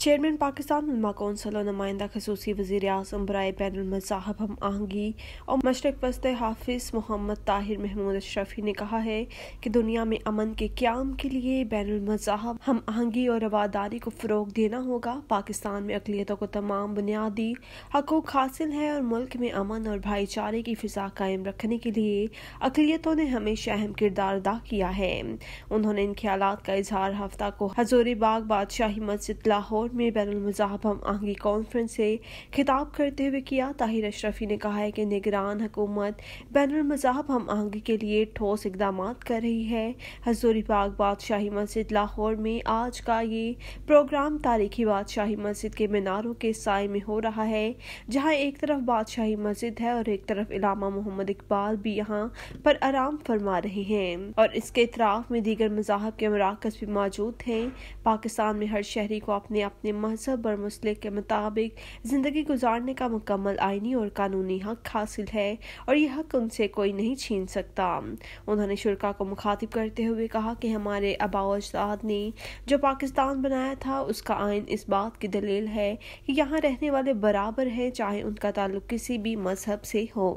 chairman Pakistan उलमा council और नुमाइंदा खसूसी वजीर अजम बरए बैन हम आहंगी और मशरक वस्त हाफिज मोहम्मद ताहिर महमूद अशरफी ने कहा है कि दुनिया में अमन के क्याम के लिए बैन अमसाहब हम आहंगी और रवादारी को फ़रोग देना होगा पाकिस्तान में अकलीतों को तमाम बुनियादी हकूक हासिल है और मुल्क में अमन और भाईचारे की फ़िज़ा कायम रखने के लिए अकलीतों ने हमेशा अहम किरदार अदा किया है उन्होंने इन ख्याल का इजहार हफ्ता को हजूरी बाग बादशाही मस्जिद लाहौर लाहौर में बैन मज़ाहब आहंगी कॉन्फ्रेंस से खिताब करते हुए किया ताहिर अशरफी ने कहा है कि निगरान हुकूमत बैन मज़ाहब हम आहंगी के लिए ठोस इकदाम कर रही है हजूरी पाक बादशाही मस्जिद लाहौर में आज का ये प्रोग्राम तारीखी बादशाही मस्जिद के मीनारों के साय में हो रहा है जहाँ एक तरफ बादशाही मस्जिद है और एक तरफ इलामा मोहम्मद इकबाल भी यहाँ पर आराम फरमा रहे हैं और इसके इतराफ में दीगर मजाहब के मराकज भी मौजूद हैं पाकिस्तान में हर शहरी को अपने अपने अपने मजहब और मसले के मुताबिक ज़िंदगी गुजारने का मुकम्मल आइनी और कानूनी हक हासिल है और यह हक उनसे कोई नहीं छीन सकता उन्होंने शुरा को मुखातिब करते हुए कहा कि हमारे आबाओ अजदाद ने जो पाकिस्तान बनाया था उसका आयन इस बात की दलील है कि यहाँ रहने वाले बराबर हैं चाहे उनका ताल्लुक किसी भी मजहब से हो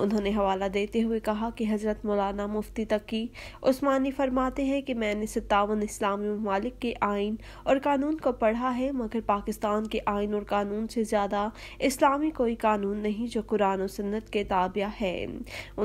उन्होंने हवाला देते हुए कहा कि हज़रत मौलाना मुफ्ती तकी उस्मानी फरमाते हैं कि मैंने सत्तावन इस्लामी ममालिक के आइन और कानून को पढ़ा है है मगर पाकिस्तान के आयन और कानून से ज़्यादा इस्लामी कोई कानून नहीं जो कुरान और सन्नत के ताबिया है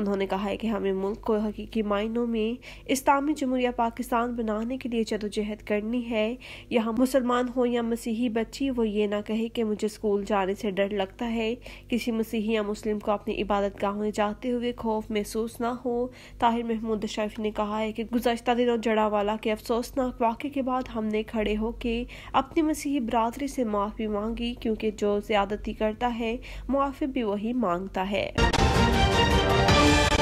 उन्होंने कहा है कि हमें मुल्क को हकीकी मायनों में इस्लामी जमहूरिया पाकिस्तान बनाने के लिए जदोजहद करनी है यहाँ मुसलमान हो या मसीही बच्ची वो ये ना कहे कि मुझे स्कूल जाने से डर लगता है किसी मसीही या मुस्लिम को अपनी इबादत गाह में जाते हुए खौफ महसूस ना हो ताहिर महमूद शरीफ ने कहा है कि गुजशत दिनों जड़ावाला के अफसोसनाक वाक्य के बाद हमने खड़े होके अपनी मसीह ही बरादरी से माफ़ी मांगी क्योंकि जो ज्यादती करता है मुआफ़ी भी वही मांगता है